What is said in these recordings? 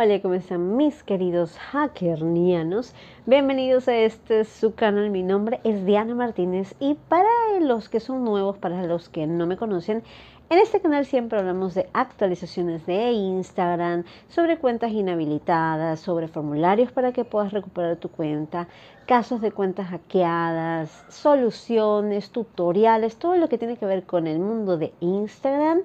Hola, ¿cómo están mis queridos hackernianos? Bienvenidos a este su canal. Mi nombre es Diana Martínez y para los que son nuevos, para los que no me conocen, en este canal siempre hablamos de actualizaciones de Instagram, sobre cuentas inhabilitadas, sobre formularios para que puedas recuperar tu cuenta, casos de cuentas hackeadas, soluciones, tutoriales, todo lo que tiene que ver con el mundo de Instagram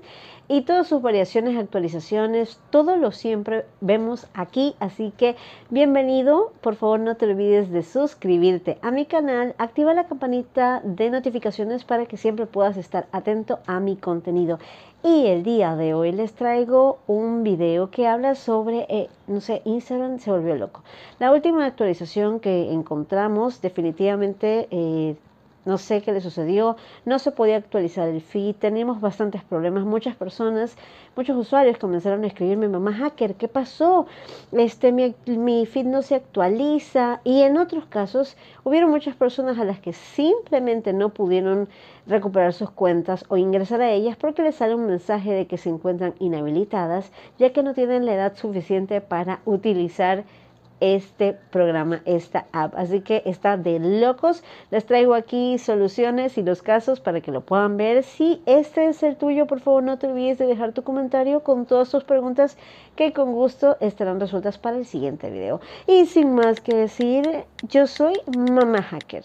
y todas sus variaciones, actualizaciones, todo lo siempre vemos aquí. Así que bienvenido, por favor no te olvides de suscribirte a mi canal, activa la campanita de notificaciones para que siempre puedas estar atento a mi contenido. Y el día de hoy les traigo un video que habla sobre, eh, no sé, Instagram se volvió loco. La última actualización que encontramos definitivamente... Eh, no sé qué le sucedió, no se podía actualizar el feed, teníamos bastantes problemas. Muchas personas, muchos usuarios comenzaron a escribirme, mamá hacker, ¿qué pasó? Este, mi, mi feed no se actualiza. Y en otros casos, hubieron muchas personas a las que simplemente no pudieron recuperar sus cuentas o ingresar a ellas porque les sale un mensaje de que se encuentran inhabilitadas, ya que no tienen la edad suficiente para utilizar este programa, esta app. Así que está de locos. Les traigo aquí soluciones y los casos para que lo puedan ver. Si este es el tuyo, por favor no te olvides de dejar tu comentario con todas tus preguntas que con gusto estarán resueltas para el siguiente video. Y sin más que decir, yo soy Mama Hacker.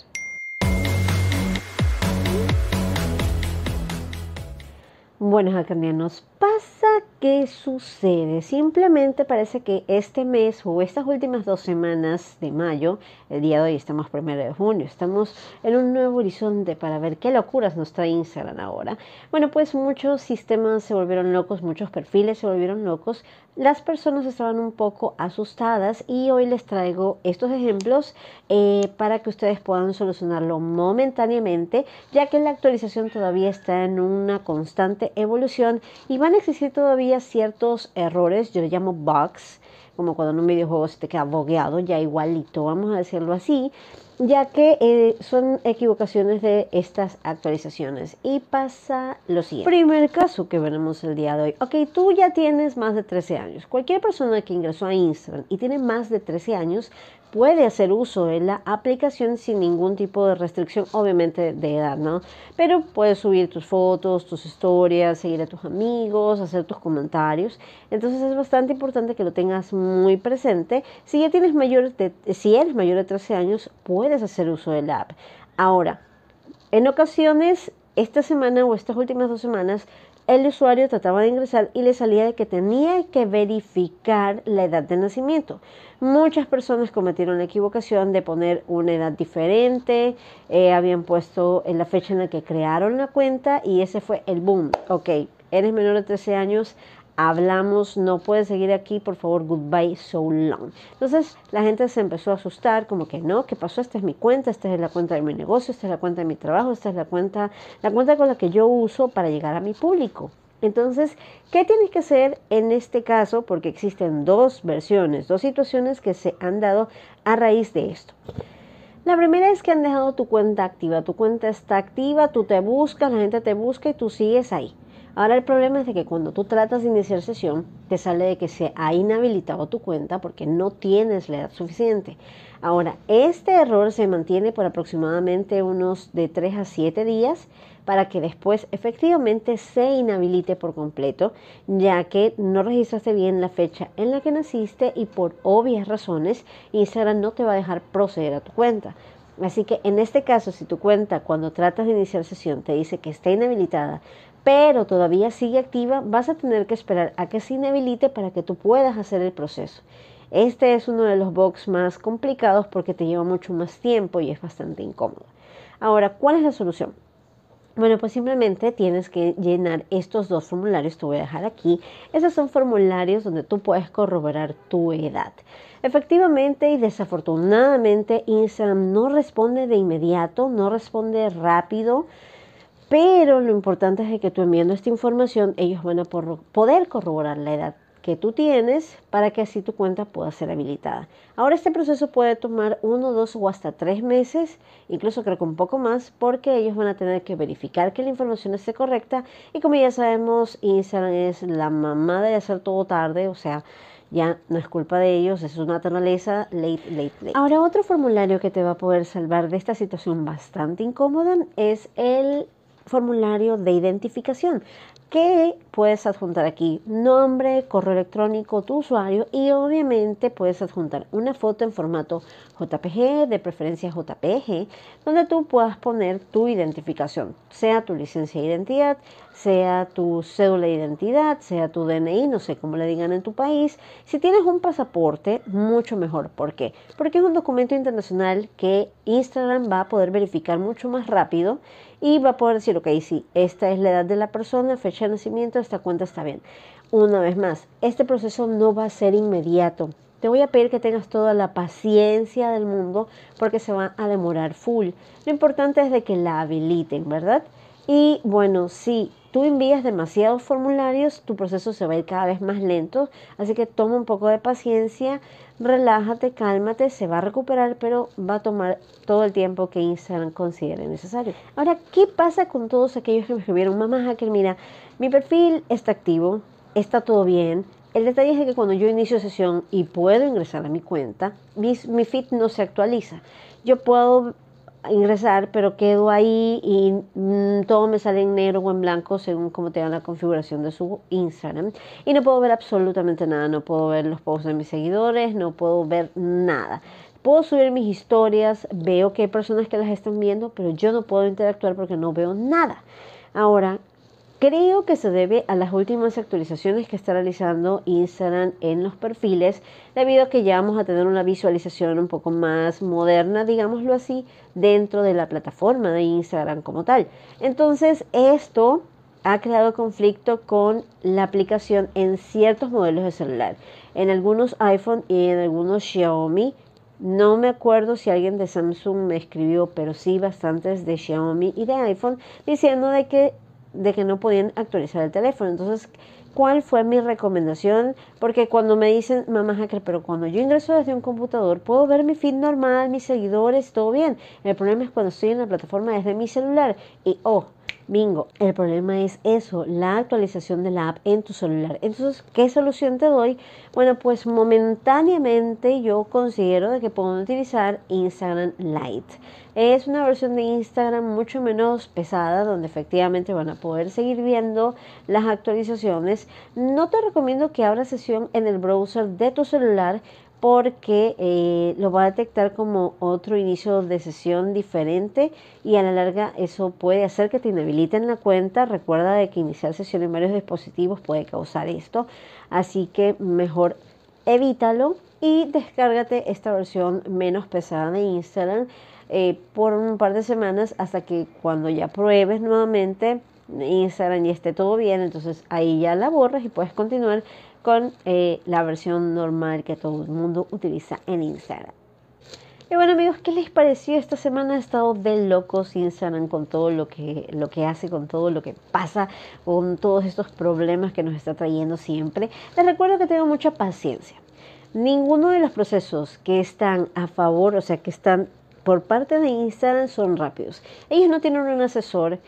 Bueno, hackernianos, paz ¿Qué sucede? Simplemente parece que este mes o estas últimas dos semanas de mayo, el día de hoy estamos primero de junio, estamos en un nuevo horizonte para ver qué locuras nos trae Instagram ahora. Bueno, pues muchos sistemas se volvieron locos, muchos perfiles se volvieron locos, las personas estaban un poco asustadas y hoy les traigo estos ejemplos eh, para que ustedes puedan solucionarlo momentáneamente, ya que la actualización todavía está en una constante evolución y van a existir todavía ciertos errores, yo le llamo bugs, como cuando en un videojuego se te queda bogueado, ya igualito, vamos a decirlo así, ya que eh, son equivocaciones de estas actualizaciones. Y pasa lo siguiente. Primer caso que veremos el día de hoy. Ok, tú ya tienes más de 13 años. Cualquier persona que ingresó a Instagram y tiene más de 13 años puede hacer uso de la aplicación sin ningún tipo de restricción, obviamente de edad, ¿no? Pero puedes subir tus fotos, tus historias, seguir a tus amigos, hacer tus comentarios. Entonces es bastante importante que lo tengas muy presente. Si ya tienes mayor de, si eres mayor de 13 años, puedes hacer uso de app. Ahora, en ocasiones, esta semana o estas últimas dos semanas, el usuario trataba de ingresar y le salía de que tenía que verificar la edad de nacimiento. Muchas personas cometieron la equivocación de poner una edad diferente, eh, habían puesto en la fecha en la que crearon la cuenta y ese fue el boom. Ok, eres menor de 13 años, hablamos, no puedes seguir aquí, por favor, goodbye, so long. Entonces la gente se empezó a asustar, como que no, ¿qué pasó? Esta es mi cuenta, esta es la cuenta de mi negocio, esta es la cuenta de mi trabajo, esta es la cuenta, la cuenta con la que yo uso para llegar a mi público. Entonces, ¿qué tienes que hacer en este caso? Porque existen dos versiones, dos situaciones que se han dado a raíz de esto. La primera es que han dejado tu cuenta activa, tu cuenta está activa, tú te buscas, la gente te busca y tú sigues ahí. Ahora el problema es de que cuando tú tratas de iniciar sesión, te sale de que se ha inhabilitado tu cuenta porque no tienes la edad suficiente. Ahora, este error se mantiene por aproximadamente unos de 3 a 7 días para que después efectivamente se inhabilite por completo, ya que no registraste bien la fecha en la que naciste y por obvias razones Instagram no te va a dejar proceder a tu cuenta. Así que en este caso, si tu cuenta cuando tratas de iniciar sesión te dice que está inhabilitada, pero todavía sigue activa, vas a tener que esperar a que se inhabilite para que tú puedas hacer el proceso. Este es uno de los bugs más complicados porque te lleva mucho más tiempo y es bastante incómodo. Ahora, ¿cuál es la solución? Bueno, pues simplemente tienes que llenar estos dos formularios, te voy a dejar aquí. Esos son formularios donde tú puedes corroborar tu edad. Efectivamente y desafortunadamente, Instagram no responde de inmediato, no responde rápido. Pero lo importante es que tú enviando esta información, ellos van a poder corroborar la edad que tú tienes para que así tu cuenta pueda ser habilitada. Ahora este proceso puede tomar uno, dos o hasta tres meses, incluso creo que un poco más, porque ellos van a tener que verificar que la información esté correcta y como ya sabemos, Instagram es la mamada de hacer todo tarde, o sea, ya no es culpa de ellos, es una naturaleza, late, late, late. Ahora otro formulario que te va a poder salvar de esta situación bastante incómoda es el formulario de identificación que puedes adjuntar aquí? Nombre, correo electrónico, tu usuario y obviamente puedes adjuntar una foto en formato JPG, de preferencia JPG, donde tú puedas poner tu identificación, sea tu licencia de identidad, sea tu cédula de identidad, sea tu DNI, no sé cómo le digan en tu país. Si tienes un pasaporte, mucho mejor. ¿Por qué? Porque es un documento internacional que Instagram va a poder verificar mucho más rápido y va a poder decir, ok, sí, esta es la edad de la persona, fecha de nacimiento, esta cuenta está bien. Una vez más, este proceso no va a ser inmediato. Te voy a pedir que tengas toda la paciencia del mundo porque se va a demorar full. Lo importante es de que la habiliten, ¿verdad? Y bueno, sí, tú envías demasiados formularios, tu proceso se va a ir cada vez más lento, así que toma un poco de paciencia, relájate, cálmate, se va a recuperar, pero va a tomar todo el tiempo que Instagram considere necesario. Ahora, ¿qué pasa con todos aquellos que me escribieron, mamá hacker, mira, mi perfil está activo, está todo bien, el detalle es que cuando yo inicio sesión y puedo ingresar a mi cuenta, mi, mi feed no se actualiza. Yo puedo ingresar, pero quedo ahí y mm, todo me sale en negro o en blanco según como tenga la configuración de su Instagram. Y no puedo ver absolutamente nada, no puedo ver los posts de mis seguidores, no puedo ver nada. Puedo subir mis historias, veo que hay personas que las están viendo, pero yo no puedo interactuar porque no veo nada. Ahora, Creo que se debe a las últimas actualizaciones que está realizando Instagram en los perfiles, debido a que ya vamos a tener una visualización un poco más moderna, digámoslo así, dentro de la plataforma de Instagram como tal. Entonces, esto ha creado conflicto con la aplicación en ciertos modelos de celular, en algunos iPhone y en algunos Xiaomi. No me acuerdo si alguien de Samsung me escribió, pero sí bastantes de Xiaomi y de iPhone diciendo de que de que no podían actualizar el teléfono. Entonces, ¿cuál fue mi recomendación? Porque cuando me dicen, mamá hacker, pero cuando yo ingreso desde un computador, puedo ver mi feed normal, mis seguidores, todo bien. El problema es cuando estoy en la plataforma desde mi celular y, oh, Bingo, el problema es eso, la actualización de la app en tu celular. Entonces, ¿qué solución te doy? Bueno, pues momentáneamente yo considero que puedo utilizar Instagram Lite. Es una versión de Instagram mucho menos pesada donde efectivamente van a poder seguir viendo las actualizaciones. No te recomiendo que abras sesión en el browser de tu celular porque eh, lo va a detectar como otro inicio de sesión diferente y a la larga eso puede hacer que te inhabiliten la cuenta. Recuerda de que iniciar sesión en varios dispositivos puede causar esto, así que mejor evítalo y descárgate esta versión menos pesada de Instagram eh, por un par de semanas hasta que cuando ya pruebes nuevamente Instagram y esté todo bien, entonces ahí ya la borras y puedes continuar con eh, la versión normal que todo el mundo utiliza en Instagram. Y bueno amigos, ¿qué les pareció? Esta semana ha estado de locos Instagram con todo lo que, lo que hace, con todo lo que pasa, con todos estos problemas que nos está trayendo siempre. Les recuerdo que tengo mucha paciencia. Ninguno de los procesos que están a favor, o sea, que están por parte de Instagram son rápidos. Ellos no tienen un asesor,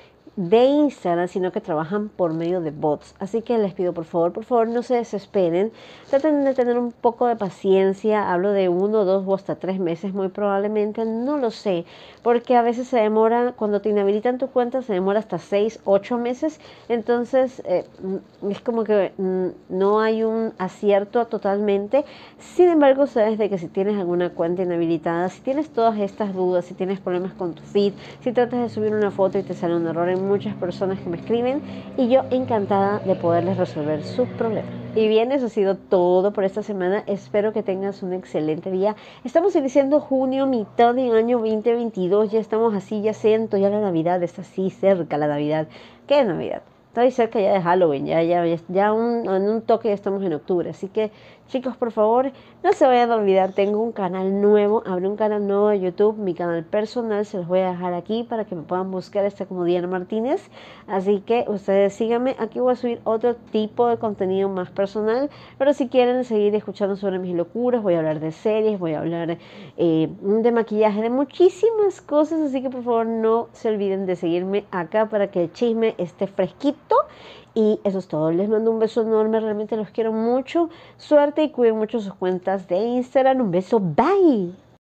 de Instagram, sino que trabajan por medio de bots. Así que les pido por favor, por favor, no se desesperen. Traten de tener un poco de paciencia. Hablo de uno, dos o hasta tres meses, muy probablemente, no lo sé. Porque a veces se demora, cuando te inhabilitan tu cuenta, se demora hasta seis, ocho meses. Entonces, eh, mm, es como que mm, no hay un acierto totalmente. Sin embargo, sabes de que si tienes alguna cuenta inhabilitada, si tienes todas estas dudas, si tienes problemas con tu feed, si tratas de subir una foto y te sale un error en muchas personas que me escriben y yo encantada de poderles resolver sus problemas. Y bien, eso ha sido todo por esta semana. Espero que tengas un excelente día. Estamos iniciando junio, mitad del año 2022. Ya estamos así, ya siento ya la Navidad. Está así cerca la Navidad. ¿Qué Navidad? Estoy cerca ya de Halloween, ya, ya, ya en un toque ya estamos en octubre. Así que chicos, por favor, no se vayan a olvidar, tengo un canal nuevo, abrí un canal nuevo de YouTube, mi canal personal, se los voy a dejar aquí para que me puedan buscar, está como Diana Martínez. Así que ustedes síganme, aquí voy a subir otro tipo de contenido más personal, pero si quieren seguir escuchando sobre mis locuras, voy a hablar de series, voy a hablar eh, de maquillaje, de muchísimas cosas, así que por favor no se olviden de seguirme acá para que el chisme esté fresquito y eso es todo. Les mando un beso enorme. Realmente los quiero mucho. Suerte y cuiden mucho sus cuentas de Instagram. Un beso. Bye.